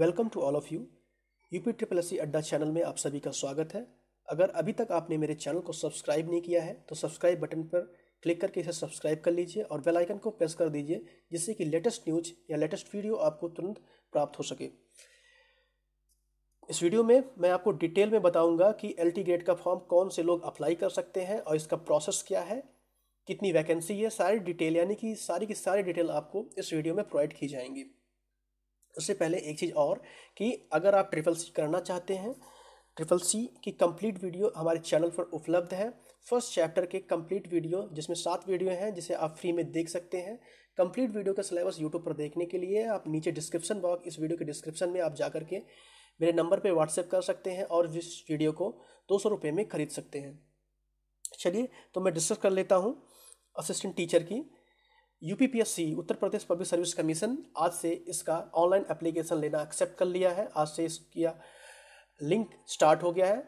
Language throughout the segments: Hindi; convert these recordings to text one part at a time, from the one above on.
welcome to all of you UP triple S Adda channel में आप सभी का स्वागत है अगर अभी तक आपने मेरे चैनल को सब्सक्राइब नहीं किया है तो सब्सक्राइब बटन पर क्लिक करके इसे सब्सक्राइब कर लीजिए और बेल आइकन को प्रेस कर दीजिए जिससे कि लेटेस्ट न्यूज या लेटेस्ट वीडियो आपको तुरंत प्राप्त हो सके इस वीडियो में मैं आपको डिटेल में बताऊंगा कि एल ग्रेड का फॉर्म कौन से लोग अप्लाई कर सकते हैं और इसका प्रोसेस क्या है कितनी वैकेंसी है सारी डिटेल यानी कि सारी की सारी डिटेल आपको इस वीडियो में प्रोवाइड की जाएंगी उससे पहले एक चीज़ और कि अगर आप ट्रिपल सी करना चाहते हैं ट्रिपल सी की कंप्लीट वीडियो हमारे चैनल पर उपलब्ध है फर्स्ट चैप्टर के कंप्लीट वीडियो जिसमें सात वीडियो हैं जिसे आप फ्री में देख सकते हैं कंप्लीट वीडियो का सिलेबस यूट्यूब पर देखने के लिए आप नीचे डिस्क्रिप्शन बॉक्स इस वीडियो के डिस्क्रिप्शन में आप जा करके मेरे नंबर पर व्हाट्सएप कर सकते हैं और इस वीडियो को दो सौ रुपये में खरीद सकते हैं चलिए तो मैं डिस्कस कर लेता हूँ असिस्टेंट टीचर की UPPSC Uttar Pradesh public service commission आज से इसका ऑनलाइन एप्लीकेशन लेना एक्सेप्ट कर लिया है आज से इसका लिंक स्टार्ट हो गया है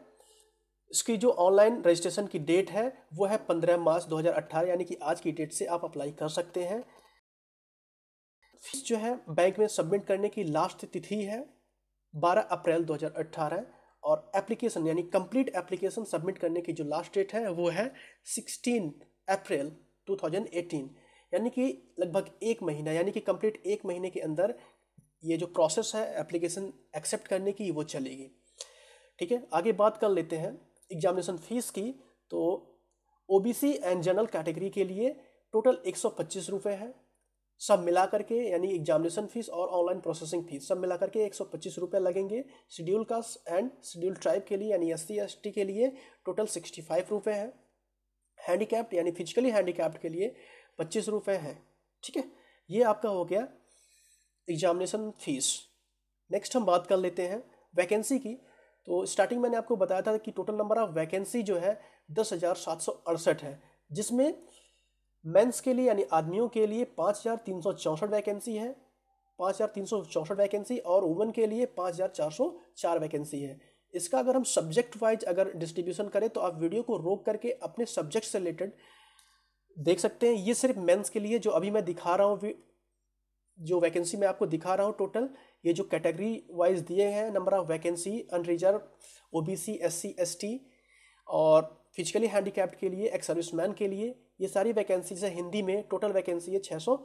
इसकी जो ऑनलाइन रजिस्ट्रेशन की डेट है वो है पंद्रह मार्च 2018 यानी कि आज की डेट से आप अप्लाई कर सकते हैं फीस जो है बैंक में सबमिट करने की लास्ट तिथि है 12 अप्रैल 2018 और एप्लीकेशन यानी कंप्लीट एप्लीकेशन सबमिट करने की जो लास्ट डेट है वो है 16 अप्रैल 2018 यानी कि लगभग एक महीना यानी कि कंप्लीट एक महीने के अंदर ये जो प्रोसेस है एप्लीकेशन एक्सेप्ट करने की वो चलेगी ठीक है आगे बात कर लेते हैं एग्जामिनेशन फीस की तो ओ एंड जनरल कैटेगरी के लिए टोटल एक सौ पच्चीस रुपये है सब मिला करके यानी एग्जामिनेशन फीस और ऑनलाइन प्रोसेसिंग फीस सब मिला करके एक सौ पच्चीस रुपये लगेंगे schedule caste and schedule tribe के लिए यानी एस सी के लिए टोटल सिक्सटी फाइव रुपये है हैंडीकैप्ड यानी फिजिकली हैंडीकैप्ड के लिए पच्चीस रुपये है ठीक है ये आपका हो गया एग्जामिनेशन फीस नेक्स्ट हम बात कर लेते हैं वैकेंसी की तो स्टार्टिंग मैंने आपको बताया था कि टोटल नंबर ऑफ वैकेंसी जो है दस हज़ार सात सौ अड़सठ है जिसमें मेंस के लिए यानी आदमियों के लिए पाँच हज़ार तीन सौ चौंसठ वैकेंसी है पाँच हज़ार तीन सौ चौंसठ वैकेंसी और वुमेन के लिए पाँच हज़ार चार सौ चार वैकेंसी है इसका अगर हम सब्जेक्ट वाइज अगर डिस्ट्रीब्यूशन करें तो आप वीडियो को रोक करके अपने सब्जेक्ट से रिलेटेड देख सकते हैं ये सिर्फ मेंस के लिए जो अभी मैं दिखा रहा हूँ जो वैकेंसी मैं आपको दिखा रहा हूँ टोटल ये जो कैटेगरी वाइज दिए हैं number of vacancy unreserved O B C S C S T और फिजिकली हैंडीकैप्ड के लिए एक्स सर्विस मैन के लिए ये सारी वैकेंसीज है हिंदी में टोटल वैकेंसी है छः सौ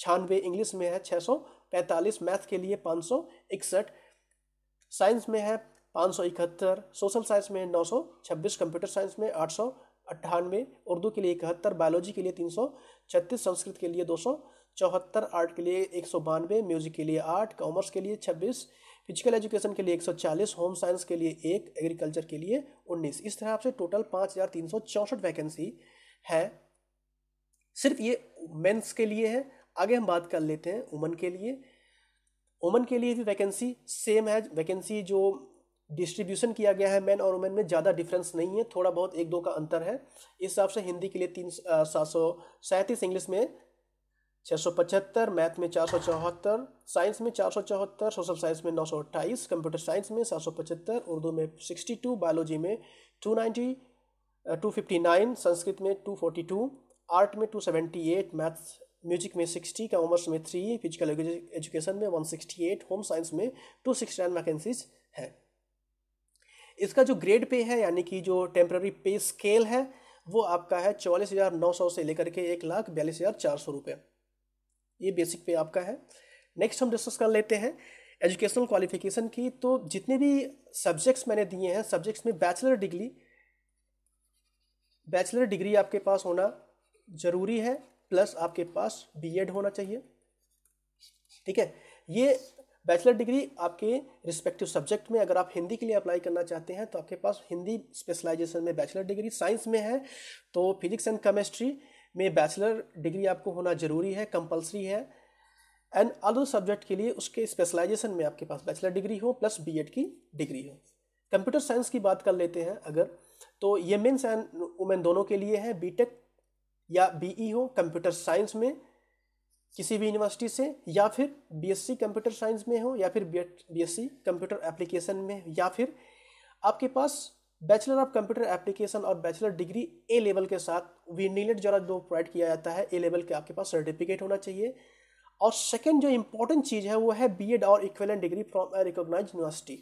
छानवे इंग्लिश में है छः सौ पैंतालीस मैथ के लिए पाँच सौ इकसठ साइंस में है पाँच सौ इकहत्तर सोशल साइंस में नौ सौ छब्बीस कंप्यूटर साइंस में आठ सौ अट्ठानवे उर्दू के लिए इकहत्तर बायोलॉजी के लिए तीन सौ छत्तीस संस्कृत के लिए दो सौ चौहत्तर आर्ट के लिए एक सौ बानवे म्यूजिक के लिए आठ कॉमर्स के लिए छब्बीस फिजिकल एजुकेशन के लिए एक सौ चालीस होम साइंस के लिए एक एग्रीकल्चर के लिए उन्नीस इस तरह आपसे टोटल पाँच हज़ार तीन सौ चौंसठ वैकेंसी है सिर्फ ये मेंस के लिए है आगे हम बात कर लेते हैं वुमन के लिए वुमन के लिए भी वैकेंसी सेम है वैकेंसी जो डिस्ट्रीब्यूशन किया गया है मैन और वुमेन में ज़्यादा डिफरेंस नहीं है थोड़ा बहुत एक दो का अंतर है इस हिसाब से हिंदी के लिए तीन सात सौ सैंतीस इंग्लिश में छः सौ पचहत्तर मैथ में चार सौ चौहत्तर साइंस में चार सौ चौहत्तर सोशल साइंस में नौ सौ अट्ठाईस कंप्यूटर साइंस में सात सौ पचहत्तर उर्दू में सिक्सटी टू बायोलॉजी में two ninety two fifty nine Sanskrit में टू फोर्टी टू आर्ट में two seventy eight maths music में सिक्सटी कॉमर्स में थ्री फिजिकल एजुकेशन में one sixty eight home science में टू सिक्सटी नाइन वैकेंसीज हैं इसका जो ग्रेड पे है यानी कि जो टेम्प्ररी पे स्केल है वो आपका है चौवालीस हज़ार नौ सौ से लेकर के एक लाख बयालीस हज़ार चार सौ रुपये ये बेसिक पे आपका है नेक्स्ट हम डिस्कस कर लेते हैं एजुकेशनल क्वालिफिकेशन की तो जितने भी सब्जेक्ट्स मैंने दिए हैं सब्जेक्ट्स में बैचलर डिग्री बैचलर डिग्री आपके पास होना ज़रूरी है प्लस आपके पास बीएड होना चाहिए ठीक है ये बैचलर डिग्री आपके रिस्पेक्टिव सब्जेक्ट में अगर आप हिंदी के लिए अप्लाई करना चाहते हैं तो आपके पास हिंदी स्पेशलाइजेशन में बैचलर डिग्री साइंस में है तो फिजिक्स एंड केमिस्ट्री में बैचलर डिग्री आपको होना ज़रूरी है कंपलसरी है एंड अदर सब्जेक्ट के लिए उसके स्पेशलाइजेशन में आपके पास बैचलर डिग्री हो प्लस बी की डिग्री हो कंप्यूटर साइंस की बात कर लेते हैं अगर तो ये मेन्स एंड वुमेन दोनों के लिए है बी या बी हो कंप्यूटर साइंस में किसी भी यूनिवर्सिटी से या फिर बीएससी कंप्यूटर साइंस में हो या फिर बीएससी कंप्यूटर एप्लीकेशन में या फिर आपके पास बैचलर ऑफ कंप्यूटर एप्लीकेशन और बैचलर डिग्री ए लेवल के साथ वी नीलेट e द्वारा जो प्रोवाइड किया जाता है ए लेवल के आपके पास सर्टिफिकेट होना चाहिए और सेकेंड जो इम्पोर्टेंट चीज़ है वो है बी एड और equivalent degree from a recognise university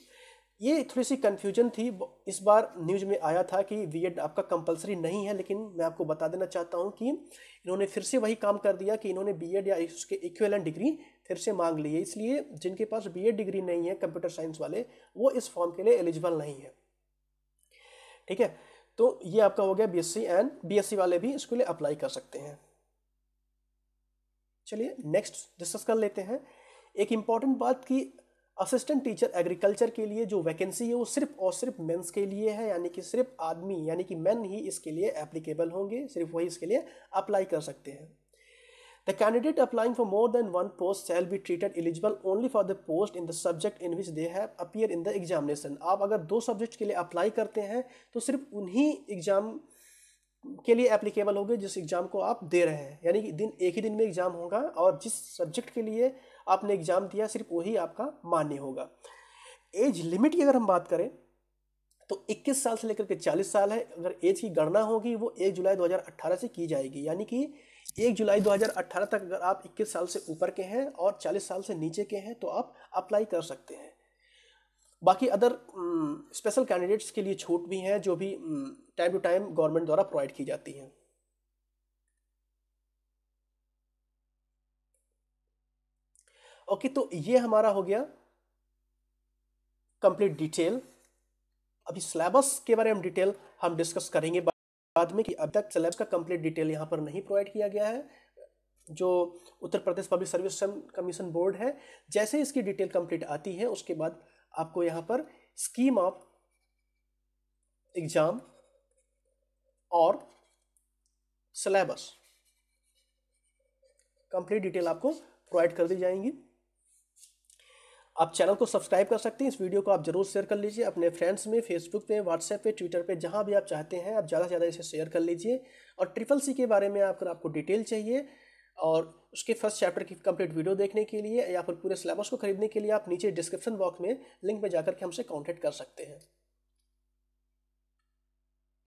ये थोड़ी सी कन्फ्यूजन थी इस बार न्यूज में आया था कि वीएड आपका कंपलसरी नहीं है लेकिन मैं आपको बता देना चाहता हूँ कि इन्होंने फिर से वही काम कर दिया कि इन्होंने बी या उसके इक्वेलेंट डिग्री फिर से मांग ली है इसलिए जिनके पास बी डिग्री नहीं है कंप्यूटर साइंस वाले वो इस फॉर्म के लिए एलिजिबल नहीं है ठीक है तो ये आपका हो गया बी एंड बी वाले भी इसके लिए अप्लाई कर सकते हैं चलिए नेक्स्ट डिस्कस कर लेते हैं एक इम्पॉर्टेंट बात कि असिस्टेंट टीचर एग्रीकल्चर के लिए जो वैकेंसी है वो सिर्फ और सिर्फ मेंस के लिए है यानी कि सिर्फ आदमी यानी कि मैन ही इसके लिए एप्लीकेबल होंगे सिर्फ वही इसके लिए अप्लाई कर सकते हैं the candidate applying for more than one post shall be treated eligible only for the post in the subject in which they have appear in the examination आप अगर दो सब्जेक्ट के लिए अप्लाई करते हैं तो सिर्फ उन्हीं एग्जाम के लिए एप्लीकेबल होंगे जिस एग्ज़ाम को आप दे रहे हैं यानी कि दिन एक ही दिन में एग्ज़ाम होगा और जिस सब्जेक्ट के लिए आपने एग्ज़ाम दिया सिर्फ वही आपका मान्य होगा एज लिमिट की अगर हम बात करें तो 21 साल से लेकर के 40 साल है अगर एज की गणना होगी वो 1 जुलाई 2018 से की जाएगी यानी कि 1 जुलाई 2018 तक अगर आप 21 साल से ऊपर के हैं और 40 साल से नीचे के हैं तो आप अप्लाई कर सकते हैं बाकी अदर स्पेशल कैंडिडेट्स के लिए छूट भी हैं जो भी टाइम टू टाइम गवर्नमेंट द्वारा प्रोवाइड की जाती है ओके तो ये हमारा हो गया कंप्लीट डिटेल अभी सिलेबस के बारे में डिटेल हम डिस्कस करेंगे बाद में कि अब तक सिलेबस का कंप्लीट डिटेल यहाँ पर नहीं प्रोवाइड किया गया है जो Uttar Pradesh public service commission board है जैसे इसकी डिटेल कंप्लीट आती है उसके बाद आपको यहाँ पर स्कीम ऑफ एग्जाम और सिलेबस कंप्लीट डिटेल आपको प्रोवाइड कर दी जाएंगी आप चैनल को सब्सक्राइब कर सकते हैं इस वीडियो को आप जरूर शेयर कर लीजिए अपने फ्रेंड्स में फेसबुक पे व्हाट्सएप पे ट्विटर पे जहाँ भी आप चाहते हैं आप ज़्यादा से ज़्यादा इसे शेयर कर लीजिए और ट्रिपल सी के बारे में अगर आपको डिटेल चाहिए और उसके फर्स्ट चैप्टर की कंप्लीट वीडियो देखने के लिए या फिर पूरे सिलेबस को खरीदने के लिए आप नीचे डिस्क्रिप्शन बॉक्स में लिंक में जाकर के हमसे कॉन्टैक्ट कर सकते हैं